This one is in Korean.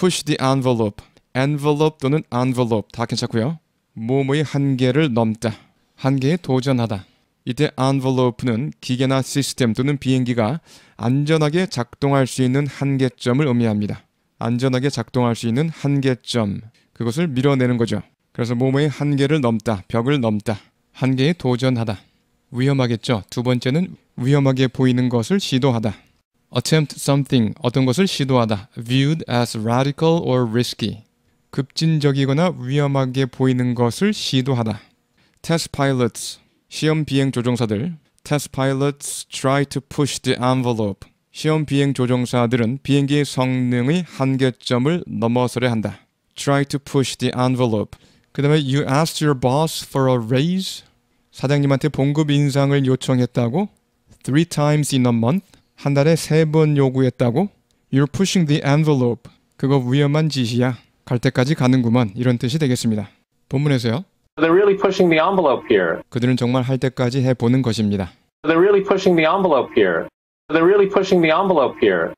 push the envelope. envelope 또는 envelope 다 괜찮고요. 몸의 한계를 넘다. 한계에 도전하다. 이때 envelope는 기계나 시스템 또는 비행기가 안전하게 작동할 수 있는 한계점을 의미합니다. 안전하게 작동할 수 있는 한계점. 그것을 밀어내는 거죠. 그래서 몸의 한계를 넘다, 벽을 넘다, 한계에 도전하다. 위험하겠죠. 두 번째는 위험하게 보이는 것을 시도하다. attempt something 어떤 것을 시도하다 viewed as radical or risky 급진적이거나 위험하게 보이는 것을 시도하다 test pilots 시험 비행 조종사들 test pilots try to push the envelope 시험 비행 조종사들은 비행기의 성능의 한계점을 넘어서려 한다 try to push the envelope 그 다음에 you asked your boss for a raise 사장님한테 봉급 인상을 요청했다고 three times in a month 한 달에 세 번 요구했다고? You're pushing the envelope. 그거 위험한 짓이야. 갈 때까지 가는구먼. 이런 뜻이 되겠습니다. 본문에서요. They're really pushing the envelope here. 그들은 정말 할 때까지 해보는 것입니다. They're really pushing the envelope here. They're really pushing the envelope here.